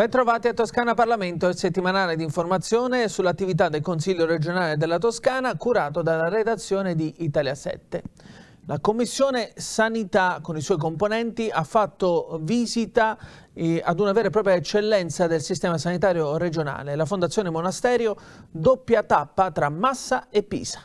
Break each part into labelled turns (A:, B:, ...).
A: Bentrovati a Toscana Parlamento, il settimanale di informazione sull'attività del Consiglio regionale della Toscana curato dalla redazione di Italia 7. La Commissione Sanità con i suoi componenti ha fatto visita eh, ad una vera e propria eccellenza del sistema sanitario regionale, la Fondazione Monasterio, doppia tappa tra Massa e Pisa.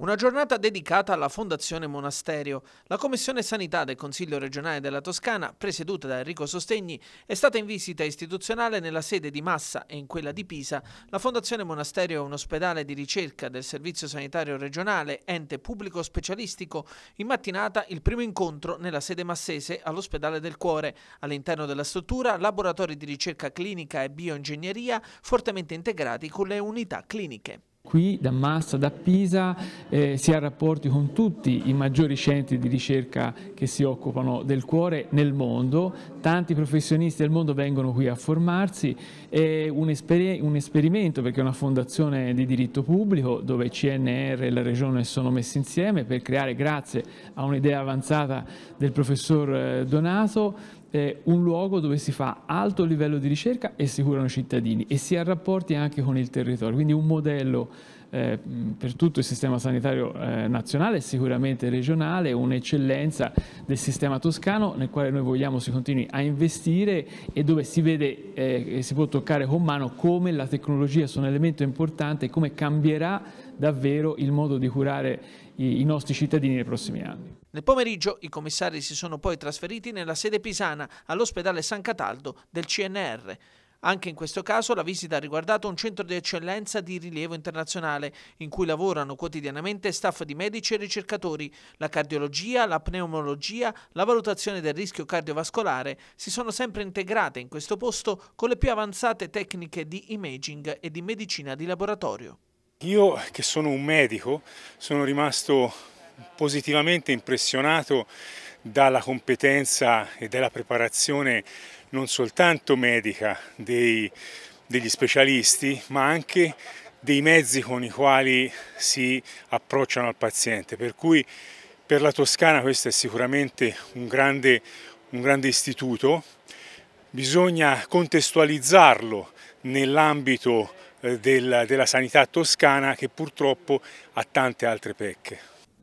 A: Una giornata dedicata alla Fondazione Monasterio. La Commissione Sanità del Consiglio regionale della Toscana, presieduta da Enrico Sostegni, è stata in visita istituzionale nella sede di Massa e in quella di Pisa. La Fondazione Monasterio è un ospedale di ricerca del Servizio Sanitario Regionale, ente pubblico specialistico. In mattinata il primo incontro nella sede massese all'Ospedale del Cuore. All'interno della struttura laboratori di ricerca clinica e bioingegneria fortemente integrati con le unità cliniche.
B: Qui da Massa, da Pisa, eh, si ha rapporti con tutti i maggiori centri di ricerca che si occupano del cuore nel mondo, tanti professionisti del mondo vengono qui a formarsi, è un, esper un esperimento perché è una fondazione di diritto pubblico dove CNR e la Regione sono messi insieme per creare, grazie a un'idea avanzata del professor eh, Donato, eh, un luogo dove si fa alto livello di ricerca e si curano i cittadini e si ha rapporti anche con il territorio, quindi un modello eh, per tutto il sistema sanitario eh, nazionale e sicuramente regionale, un'eccellenza del sistema toscano nel quale noi vogliamo si continui a investire e dove si vede eh, e si può toccare con mano come la tecnologia sia un elemento importante e come cambierà davvero il modo di curare i, i nostri cittadini nei prossimi anni.
A: Nel pomeriggio i commissari si sono poi trasferiti nella sede pisana all'ospedale San Cataldo del CNR. Anche in questo caso la visita ha riguardato un centro di eccellenza di rilievo internazionale in cui lavorano quotidianamente staff di medici e ricercatori. La cardiologia, la pneumologia, la valutazione del rischio cardiovascolare si sono sempre integrate in questo posto con le più avanzate tecniche di imaging e di medicina di laboratorio.
C: Io che sono un medico sono rimasto positivamente impressionato dalla competenza e dalla preparazione non soltanto medica dei, degli specialisti ma anche dei mezzi con i quali si approcciano al paziente per cui per la Toscana questo è sicuramente un grande, un grande istituto bisogna contestualizzarlo nell'ambito eh, della, della sanità toscana che purtroppo ha tante altre pecche.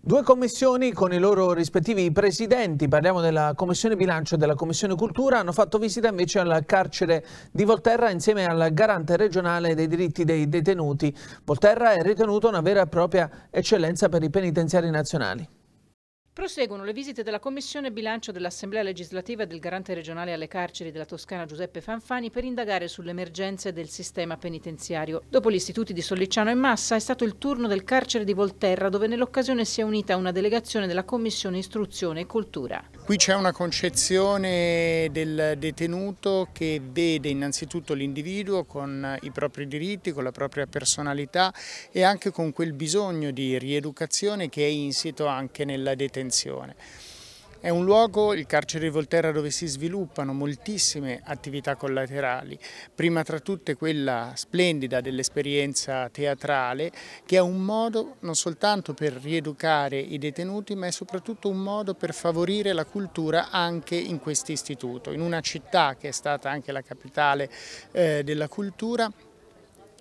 A: Due commissioni con i loro rispettivi presidenti, parliamo della Commissione Bilancio e della Commissione Cultura, hanno fatto visita invece al carcere di Volterra insieme al garante regionale dei diritti dei detenuti. Volterra è ritenuto una vera e propria eccellenza per i penitenziari nazionali.
D: Proseguono le visite della Commissione Bilancio dell'Assemblea legislativa del Garante regionale alle carceri della Toscana Giuseppe Fanfani per indagare sulle emergenze del sistema penitenziario. Dopo gli istituti di Sollicciano e Massa è stato il turno del carcere di Volterra dove nell'occasione si è unita una delegazione della Commissione Istruzione e Cultura.
C: Qui c'è una concezione del detenuto che vede innanzitutto l'individuo con i propri diritti, con la propria personalità e anche con quel bisogno di rieducazione che è insito anche nella detenzione. È un luogo, il carcere di Volterra, dove si sviluppano moltissime attività collaterali, prima tra tutte quella splendida dell'esperienza teatrale, che è un modo non soltanto per rieducare i detenuti, ma è soprattutto un modo per favorire la cultura anche in questo istituto. In una città che è stata anche la capitale eh, della cultura,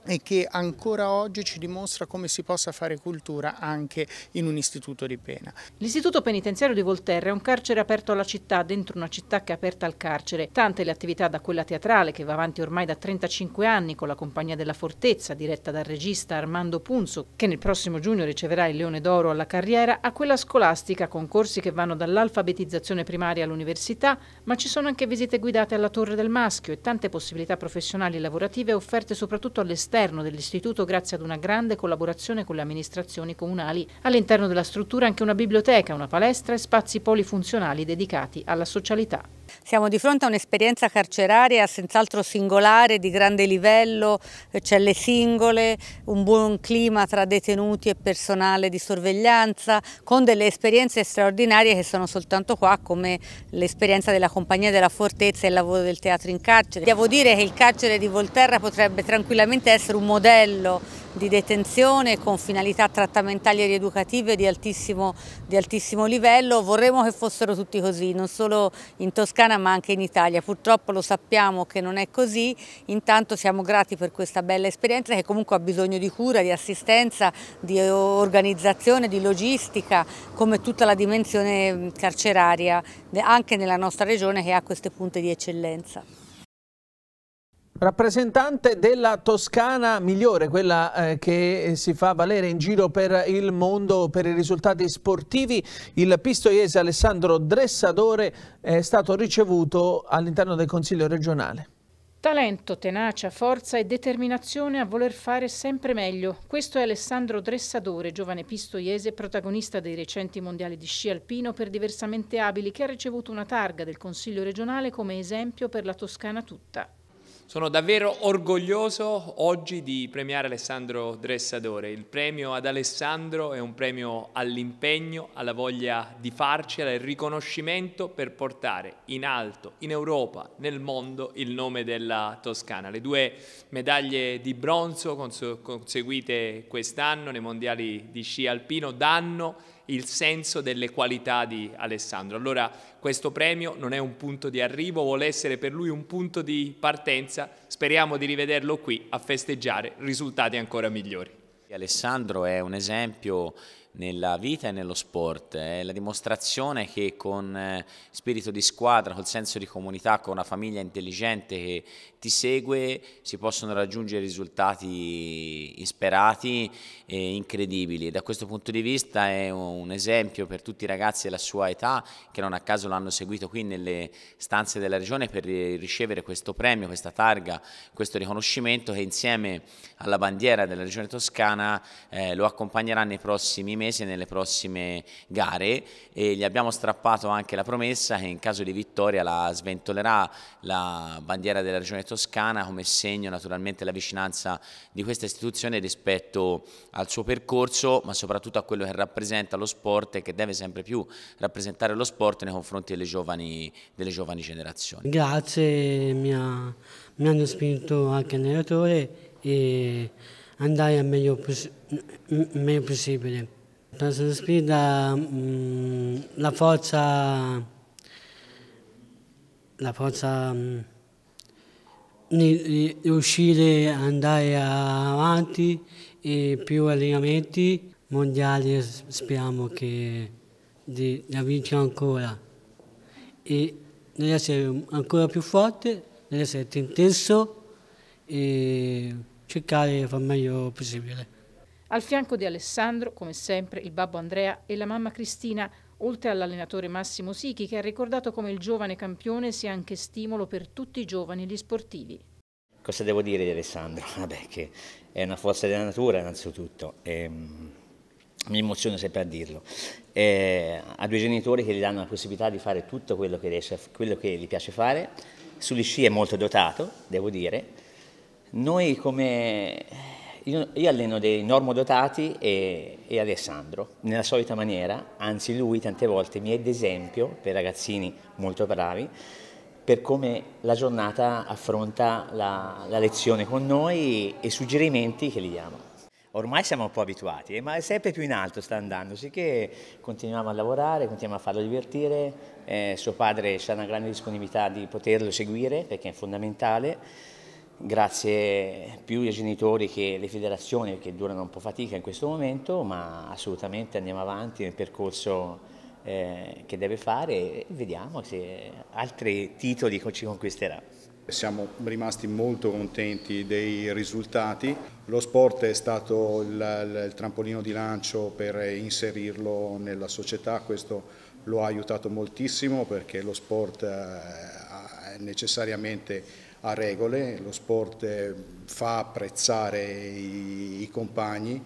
C: e che ancora oggi ci dimostra come si possa fare cultura anche in un istituto di pena.
D: L'istituto penitenziario di Volterra è un carcere aperto alla città, dentro una città che è aperta al carcere. Tante le attività da quella teatrale che va avanti ormai da 35 anni con la compagnia della Fortezza, diretta dal regista Armando Punzo, che nel prossimo giugno riceverà il Leone d'Oro alla carriera, a quella scolastica con corsi che vanno dall'alfabetizzazione primaria all'università, ma ci sono anche visite guidate alla Torre del Maschio e tante possibilità professionali e lavorative offerte soprattutto all'esterno all'esterno dell'istituto grazie ad una grande collaborazione con le amministrazioni comunali. All'interno della struttura anche una biblioteca, una palestra e spazi polifunzionali dedicati alla socialità. Siamo di fronte a un'esperienza carceraria senz'altro singolare, di grande
E: livello, eh, celle singole, un buon clima tra detenuti e personale di sorveglianza, con delle esperienze straordinarie che sono soltanto qua, come l'esperienza della Compagnia della Fortezza e il lavoro del teatro in carcere. Devo dire che il carcere di Volterra potrebbe tranquillamente essere un modello di detenzione con finalità trattamentali e rieducative di altissimo, di altissimo livello, vorremmo che fossero tutti così, non solo in Toscana ma anche in Italia. Purtroppo lo sappiamo che non è così, intanto siamo grati per questa bella esperienza che comunque ha bisogno di cura, di assistenza, di organizzazione, di logistica, come tutta la dimensione carceraria anche nella nostra regione che ha queste punte di eccellenza.
A: Rappresentante della Toscana migliore, quella eh, che eh, si fa valere in giro per il mondo per i risultati sportivi, il pistoiese Alessandro Dressadore è stato ricevuto all'interno del Consiglio regionale.
D: Talento, tenacia, forza e determinazione a voler fare sempre meglio. Questo è Alessandro Dressadore, giovane pistoiese protagonista dei recenti mondiali di sci alpino per diversamente abili, che ha ricevuto una targa del Consiglio regionale come esempio per la Toscana tutta.
F: Sono davvero orgoglioso oggi di premiare Alessandro Dressadore. Il premio ad Alessandro è un premio all'impegno, alla voglia di farcela, il riconoscimento per portare in alto, in Europa, nel mondo, il nome della Toscana. Le due medaglie di bronzo conseguite quest'anno nei mondiali di sci alpino danno il senso delle qualità di Alessandro. Allora questo premio non è un punto di arrivo, vuole essere per lui un punto di partenza, speriamo di rivederlo qui a festeggiare risultati ancora migliori.
G: Alessandro è un esempio nella vita e nello sport. È la dimostrazione che con eh, spirito di squadra, col senso di comunità, con una famiglia intelligente che ti segue, si possono raggiungere risultati isperati e incredibili. da questo punto di vista è un esempio per tutti i ragazzi della sua età che non a caso l'hanno seguito qui nelle stanze della regione per ricevere questo premio, questa targa, questo riconoscimento che insieme alla bandiera della regione toscana eh, lo accompagnerà nei prossimi mesi mese nelle prossime gare e gli abbiamo strappato anche la promessa che in caso di vittoria la sventolerà la bandiera della regione toscana come segno naturalmente la vicinanza di questa istituzione rispetto al suo percorso ma soprattutto a quello che rappresenta lo sport e che deve sempre più rappresentare lo sport nei confronti delle giovani, delle giovani generazioni.
E: Grazie, mi, ha, mi hanno spinto anche allenatore e andare al meglio, meglio possibile. Penso che sfida mh, mm, la forza, la forza mh, mm, riuscire ad andare avanti e più allenamenti mondiali speriamo che di, di vincere ancora e di essere ancora più forte, di essere più intenso e cercare di far meglio possibile.
D: Al fianco di Alessandro, come sempre, il babbo Andrea e la mamma Cristina, oltre all'allenatore Massimo Sichi, che ha ricordato come il giovane campione sia anche stimolo per tutti i giovani e gli sportivi.
H: Cosa devo dire di Alessandro? Vabbè, che è una forza della natura innanzitutto. E, ehm, mi emoziono sempre a dirlo. E, eh, ha due genitori che gli danno la possibilità di fare tutto quello che, riesce, quello che gli piace fare. Sugli sci è molto dotato, devo dire. Noi come io, io alleno dei normodotati e, e Alessandro, nella solita maniera, anzi lui tante volte mi è d'esempio per ragazzini molto bravi, per come la giornata affronta la, la lezione con noi e i suggerimenti che gli diamo ormai siamo un po' abituati, eh, ma è sempre più in alto sta andando, sicché continuiamo a lavorare, continuiamo a farlo divertire, eh, suo padre c'è una grande disponibilità di poterlo seguire perché è fondamentale grazie più ai genitori che alle federazioni che durano un po' fatica in questo momento, ma assolutamente andiamo avanti nel percorso eh, che deve fare e vediamo se altri titoli ci conquisterà. Siamo rimasti molto contenti
C: dei risultati, lo sport è stato il, il trampolino di lancio per inserirlo nella società, questo lo ha aiutato moltissimo perché lo sport eh, necessariamente ha regole, lo sport eh, fa apprezzare i, i compagni,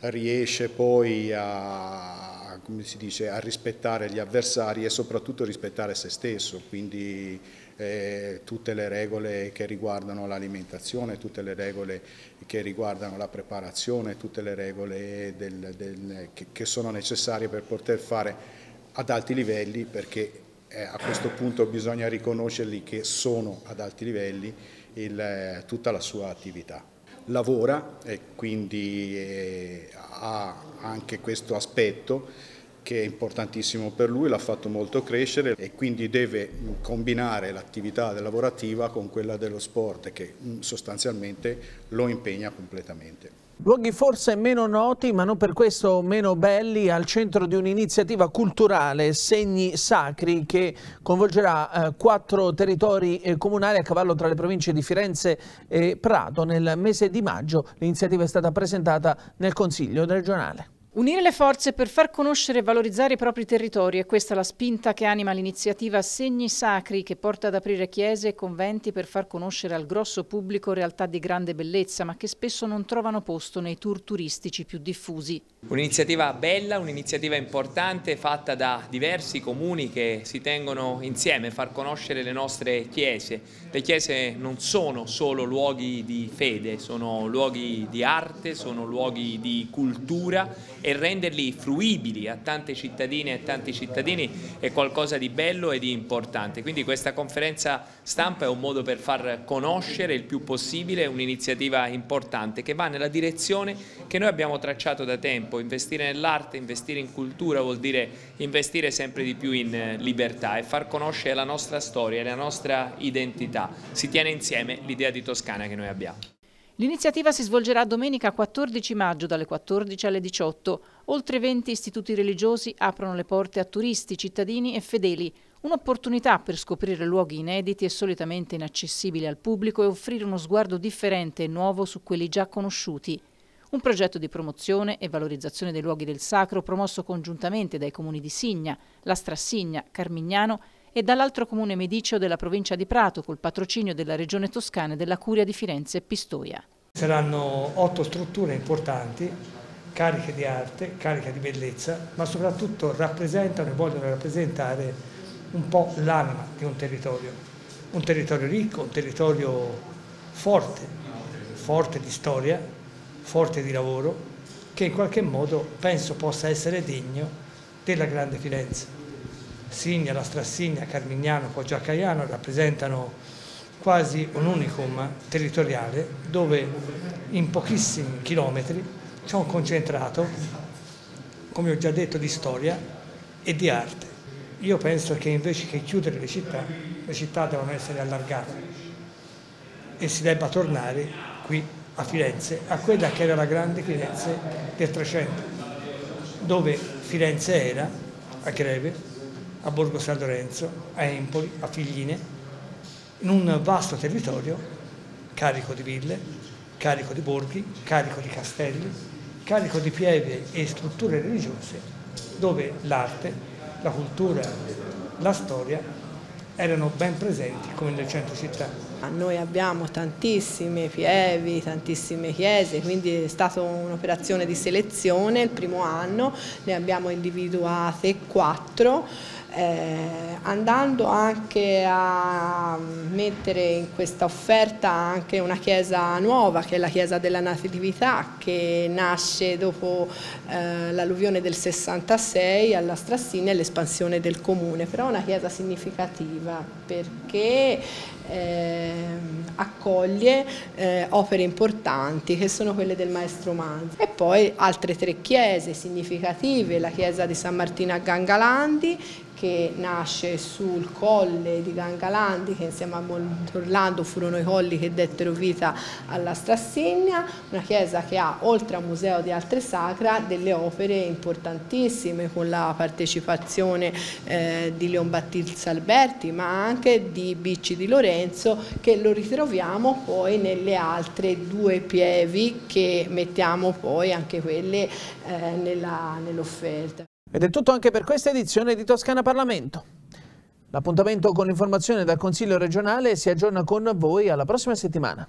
C: riesce poi a, come si dice, a, rispettare gli avversari e soprattutto rispettare se stesso, quindi eh, tutte le regole che riguardano l'alimentazione, tutte le regole che riguardano la preparazione, tutte le regole del, del, che, che sono necessarie per poter fare ad alti livelli perché eh, a questo punto bisogna riconoscerli che sono ad alti livelli il, eh, tutta la sua attività. Lavora e quindi eh, ha anche questo aspetto che è importantissimo per lui, l'ha fatto molto crescere e quindi deve combinare l'attività lavorativa con quella dello sport che mm, sostanzialmente lo impegna completamente.
A: Luoghi forse meno noti, ma non per questo meno belli, al centro di un'iniziativa culturale, Segni Sacri, che coinvolgerà eh, quattro territori eh, comunali a cavallo tra le province di Firenze e Prato. Nel mese di maggio l'iniziativa è stata presentata nel Consiglio regionale.
D: Unire le forze per far conoscere e valorizzare i propri territori è questa la spinta che anima l'iniziativa Segni Sacri che porta ad aprire chiese e conventi per far conoscere al grosso pubblico realtà di grande bellezza ma che spesso non trovano posto nei tour turistici più diffusi.
F: Un'iniziativa bella, un'iniziativa importante fatta da diversi comuni che si tengono insieme, a far conoscere le nostre chiese. Le chiese non sono solo luoghi di fede, sono luoghi di arte, sono luoghi di cultura e renderli fruibili a tante cittadine e a tanti cittadini è qualcosa di bello e di importante. Quindi questa conferenza stampa è un modo per far conoscere il più possibile un'iniziativa importante che va nella direzione che noi abbiamo tracciato da tempo, investire nell'arte, investire in cultura vuol dire investire sempre di più in eh, libertà e far conoscere la nostra storia, la nostra identità. Si tiene insieme l'idea di Toscana che noi abbiamo.
D: L'iniziativa si svolgerà domenica 14 maggio dalle 14 alle 18. Oltre 20 istituti religiosi aprono le porte a turisti, cittadini e fedeli. Un'opportunità per scoprire luoghi inediti e solitamente inaccessibili al pubblico e offrire uno sguardo differente e nuovo su quelli già conosciuti. Un progetto di promozione e valorizzazione dei luoghi del sacro promosso congiuntamente dai comuni di Signa, La Strassigna, Carmignano e dall'altro comune Medicio della provincia di Prato col patrocinio della Regione Toscana e della Curia di Firenze e Pistoia.
E: Saranno otto strutture importanti, cariche di arte, cariche di bellezza, ma soprattutto rappresentano e vogliono rappresentare un po' l'anima di un territorio, un territorio ricco, un territorio forte, forte di storia, forte di lavoro, che in qualche modo penso possa essere degno della grande Firenze. Signa, la Strassigna, Carmignano, Poggio a rappresentano quasi un unicum territoriale dove in pochissimi chilometri c'è un concentrato, come ho già detto, di storia e di arte. Io penso che invece che chiudere le città, le città devono essere allargate e si debba tornare qui a Firenze, a quella che era la grande Firenze del 300, dove Firenze era, a Greve, a Borgo San Lorenzo, a Empoli, a Figline, in un vasto territorio carico di ville, carico di borghi, carico di castelli, carico di pieve e strutture religiose dove l'arte, la cultura, la storia erano ben presenti come nel centro città.
I: Noi abbiamo tantissime pievi, tantissime chiese, quindi è stata un'operazione di selezione il primo anno, ne abbiamo individuate quattro eh, andando anche a mettere in questa offerta anche una chiesa nuova che è la chiesa della Natività che nasce dopo eh, l'alluvione del 66 alla Strassina e l'espansione del comune, però è una chiesa significativa perché ehm, eh, accoglie opere importanti che sono quelle del maestro Manzi e poi altre tre chiese significative, la chiesa di San Martino a Gangalandi che nasce sul colle di Gangalandi, che insieme a Montorlando furono i colli che dettero vita alla Strassigna, una chiesa che ha, oltre a museo di arte sacra, delle opere importantissime con la partecipazione eh, di Leon Battista Alberti, ma anche di Bicci di Lorenzo, che lo ritroviamo poi nelle altre due pievi che mettiamo poi anche quelle eh, nell'offerta.
A: Ed è tutto anche per questa edizione di Toscana Parlamento. L'appuntamento con l'informazione dal Consiglio regionale si aggiorna con voi alla prossima settimana.